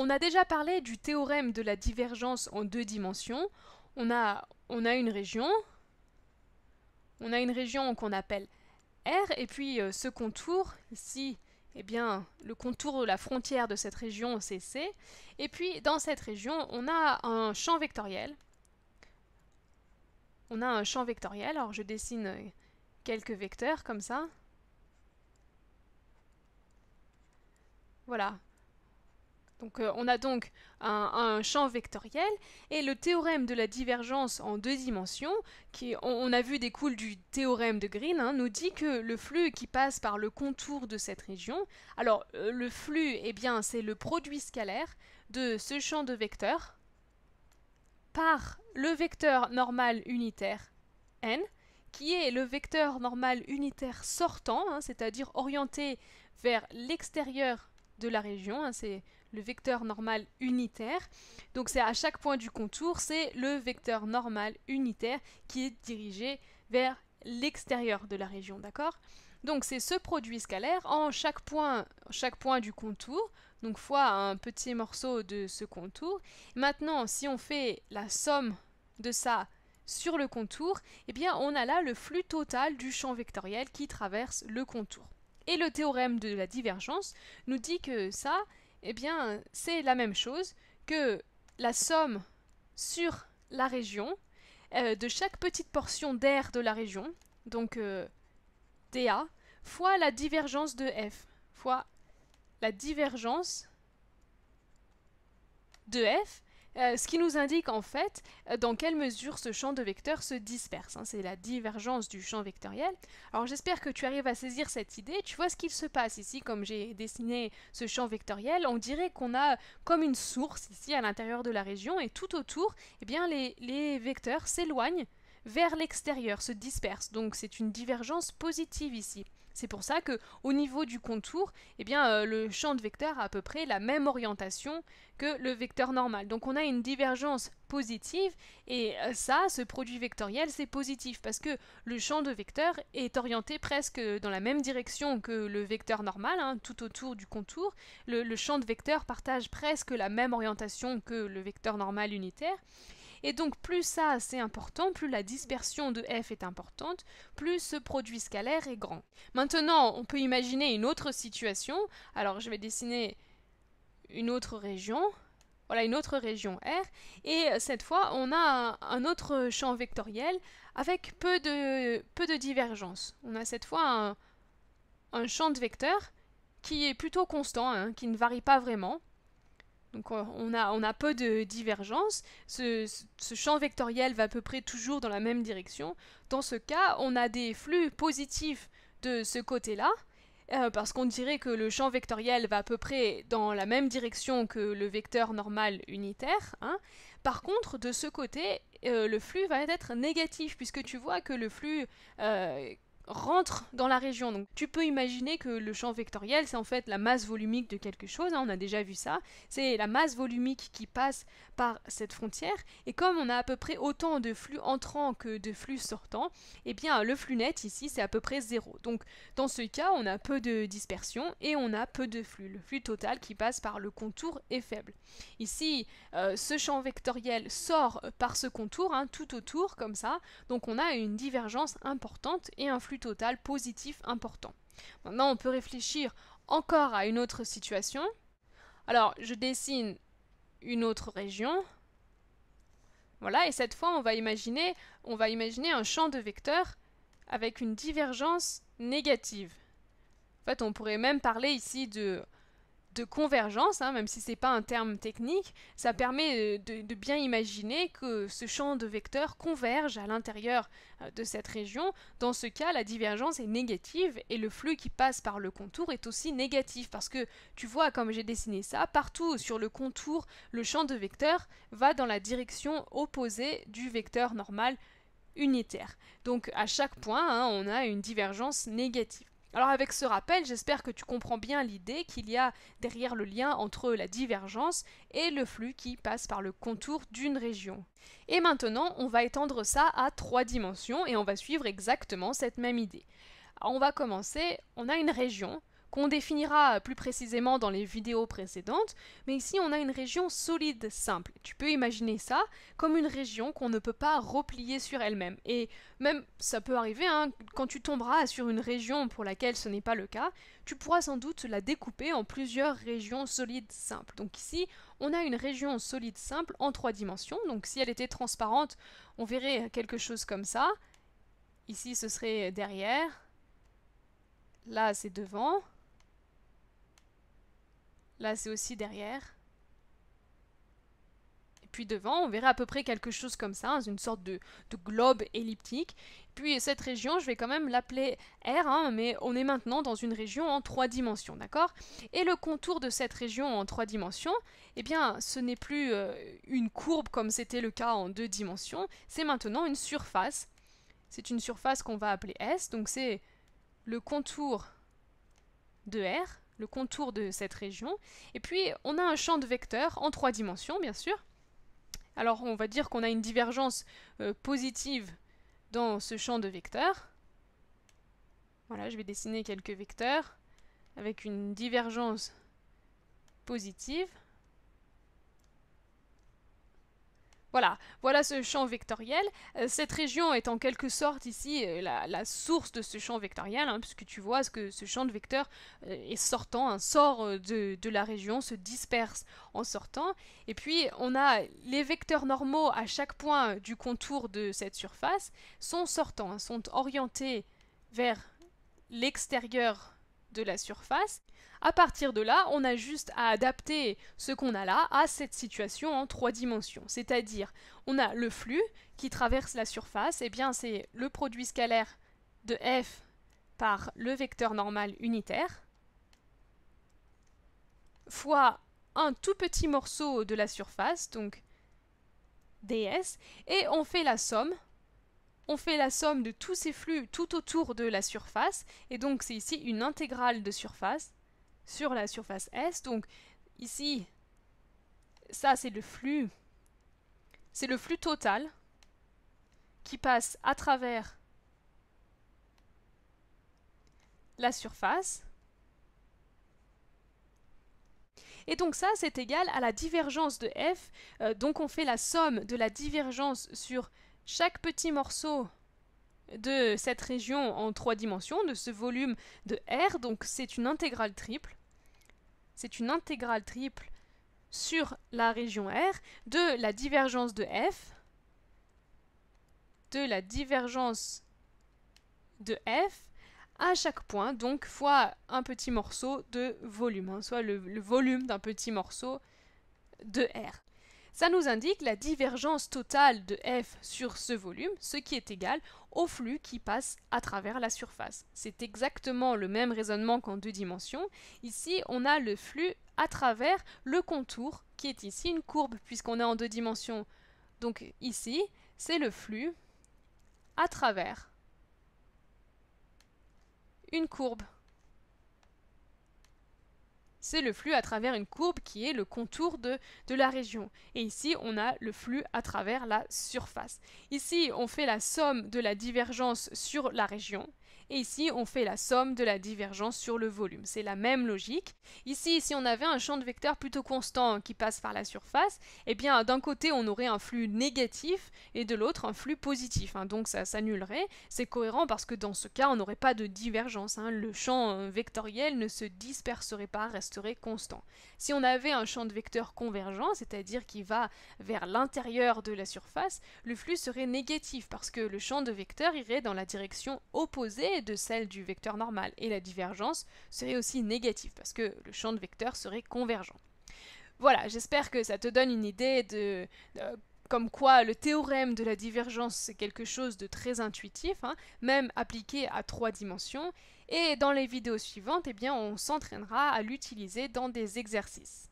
On a déjà parlé du théorème de la divergence en deux dimensions. On a, une région, on a une région qu'on appelle R, et puis euh, ce contour, ici, eh bien, le contour de la frontière de cette région, c'est C. Et puis, dans cette région, on a un champ vectoriel. On a un champ vectoriel. Alors, je dessine quelques vecteurs comme ça. Voilà. Donc euh, on a donc un, champ vectoriel et le théorème de la divergence en deux dimensions, qui on, a vu découle du théorème de Green, hein, nous dit que le flux qui passe par le contour de cette région, alors euh, le flux, eh bien c'est le produit scalaire de ce champ de vecteurs par le vecteur normal unitaire n, qui est le vecteur normal unitaire sortant, hein, c'est-à-dire orienté vers l'extérieur de la région, hein, le vecteur normal unitaire. Donc c'est à chaque point du contour, c'est le vecteur normal unitaire qui est dirigé vers l'extérieur de la région, d'accord Donc c'est ce produit scalaire en chaque point, chaque point du contour, donc fois un petit morceau de ce contour. Maintenant, si on fait la somme de ça sur le contour, eh bien on a là le flux total du champ vectoriel qui traverse le contour. Et le théorème de la divergence nous dit que ça, eh bien, c'est la même chose que la somme sur la région euh, de chaque petite portion d'air de la région, donc euh, dA, fois la divergence de f, fois la divergence de f euh, ce qui nous indique en fait euh, dans quelle mesure ce champ de vecteurs se disperse. Hein. c'est la divergence du champ vectoriel. Alors j'espère que tu arrives à saisir cette idée. Tu vois ce qu'il se passe ici, comme j'ai dessiné ce champ vectoriel, on dirait qu'on a comme une source ici à l'intérieur de la région et tout autour, eh bien les vecteurs s'éloignent vers l'extérieur, se dispersent. Donc c'est une divergence positive ici. C'est pour ça que au niveau du contour, eh bien, euh, le champ de vecteur a à peu près la même orientation que le vecteur normal. Donc on a une divergence positive et euh, ça, ce produit vectoriel, c'est positif parce que le champ de vecteur est orienté presque dans la même direction que le vecteur normal, hein, tout autour du contour. Le, le champ de vecteur partage presque la même orientation que le vecteur normal unitaire. Et donc plus ça c'est important, plus la dispersion de f est importante, plus ce produit scalaire est grand. Maintenant, on peut imaginer une autre situation. Alors je vais dessiner une autre région. Voilà une autre région R. Et euh, cette fois, on a un autre champ vectoriel avec peu de, peu divergence. On a cette fois un, champ de vecteurs qui est plutôt constant, hein, qui ne varie pas vraiment. Donc euh, on a, on a peu de divergences, ce, champ vectoriel va à peu près toujours dans la même direction. Dans ce cas, on a des flux positifs de ce côté-là, euh, parce qu'on dirait que le champ vectoriel va à peu près dans la même direction que le vecteur normal unitaire. Hein. Par contre, de ce côté, euh, le flux va être négatif, puisque tu vois que le flux rentre dans la région. Donc tu peux imaginer que le champ vectoriel, c'est en fait la masse volumique de quelque chose, hein, on a déjà vu ça, c'est la masse volumique qui passe par cette frontière, et comme on a à peu près autant de flux entrant que de flux sortant, eh bien le flux net ici c'est à peu près zéro. Donc dans ce cas, on a peu de dispersion et on a peu de flux. Le flux total qui passe par le contour est faible. Ici, euh, ce champ vectoriel sort par ce contour, hein, tout autour comme ça, donc on a une divergence importante et un flux total positif important. Maintenant, on peut réfléchir encore à une autre situation. Alors, je dessine une autre région. Voilà, et cette fois, on va imaginer, on va imaginer un champ de vecteurs avec une divergence négative. En fait, on pourrait même parler ici de de convergence, hein, même si ce n'est pas un terme technique, ça permet euh, de, bien imaginer que ce champ de vecteurs converge à l'intérieur euh, de cette région. Dans ce cas, la divergence est négative et le flux qui passe par le contour est aussi négatif parce que tu vois comme j'ai dessiné ça, partout sur le contour, le champ de vecteurs va dans la direction opposée du vecteur normal unitaire. Donc à chaque point, hein, on a une divergence négative. Alors avec ce rappel, j'espère que tu comprends bien l'idée qu'il y a derrière le lien entre la divergence et le flux qui passe par le contour d'une région. Et maintenant, on va étendre ça à trois dimensions et on va suivre exactement cette même idée. on va commencer, on a une région, qu'on définira plus précisément dans les vidéos précédentes, mais ici on a une région solide simple. Tu peux imaginer ça comme une région qu'on ne peut pas replier sur elle-même. Et même ça peut arriver, hein, quand tu tomberas sur une région pour laquelle ce n'est pas le cas, tu pourras sans doute la découper en plusieurs régions solides simples. Donc ici, on a une région solide simple en trois dimensions. Donc si elle était transparente, on verrait quelque chose comme ça. Ici, ce serait derrière. Là, c'est devant. Là, c'est aussi derrière. Et puis devant, on verrait à peu près quelque chose comme ça, hein, une sorte de, globe elliptique. Puis cette région, je vais quand même l'appeler R, hein, mais on est maintenant dans une région en trois dimensions, d'accord Et le contour de cette région en trois dimensions, eh bien, ce n'est plus euh, une courbe comme c'était le cas en deux dimensions, c'est maintenant une surface. C'est une surface qu'on va appeler S, donc c'est le contour de R, le contour de cette région. Et puis on a un champ de vecteurs en trois dimensions, bien sûr. Alors on va dire qu'on a une divergence euh, positive dans ce champ de vecteurs. Voilà, je vais dessiner quelques vecteurs avec une divergence positive. Voilà, ce champ vectoriel. Euh, cette région est en quelque sorte ici euh, la, source de ce champ vectoriel, hein, puisque tu vois ce que ce champ de vecteurs euh, est sortant, hein, sort de, la région, se disperse en sortant. Et puis on a les vecteurs normaux à chaque point du contour de cette surface sont sortants, hein, sont orientés vers l'extérieur de la surface. À partir de là, on a juste à adapter ce qu'on a là à cette situation en trois dimensions. C'est-à-dire, on a le flux qui traverse la surface, et eh bien c'est le produit scalaire de f par le vecteur normal unitaire fois un tout petit morceau de la surface, donc ds, et on fait la somme on fait la somme de tous ces flux tout autour de la surface, et donc c'est ici une intégrale de surface sur la surface S. Donc ici, ça c'est le flux, c'est le flux total qui passe à travers la surface. Et donc ça, c'est égal à la divergence de f. Euh, donc on fait la somme de la divergence sur chaque petit morceau de cette région en trois dimensions, de ce volume de R, donc c'est une intégrale triple. C'est une intégrale triple sur la région R de la divergence de F, de la divergence de F à chaque point, donc fois un petit morceau de volume, hein, soit le volume d'un petit morceau de R. Ça nous indique la divergence totale de f sur ce volume, ce qui est égal au flux qui passe à travers la surface. C'est exactement le même raisonnement qu'en deux dimensions. Ici, on a le flux à travers le contour, qui est ici une courbe, puisqu'on est en deux dimensions. Donc ici, c'est le flux à travers une courbe c'est le flux à travers une courbe qui est le contour de, de, la région. Et ici, on a le flux à travers la surface. Ici, on fait la somme de la divergence sur la région. Et ici, on fait la somme de la divergence sur le volume. C'est la même logique. Ici, si on avait un champ de vecteurs plutôt constant qui passe par la surface, eh bien, d'un côté, on aurait un flux négatif et de l'autre, un flux positif. Hein. Donc, ça s'annulerait. C'est cohérent parce que dans ce cas, on n'aurait pas de divergence. Hein. Le champ euh, vectoriel ne se disperserait pas, resterait constant. Si on avait un champ de vecteurs convergent, c'est-à-dire qui va vers l'intérieur de la surface, le flux serait négatif parce que le champ de vecteurs irait dans la direction opposée de celle du vecteur normal, et la divergence serait aussi négative, parce que le champ de vecteur serait convergent. Voilà, j'espère que ça te donne une idée de, euh, comme quoi le théorème de la divergence, c'est quelque chose de très intuitif, hein, même appliqué à trois dimensions, et dans les vidéos suivantes, eh bien, on s'entraînera à l'utiliser dans des exercices.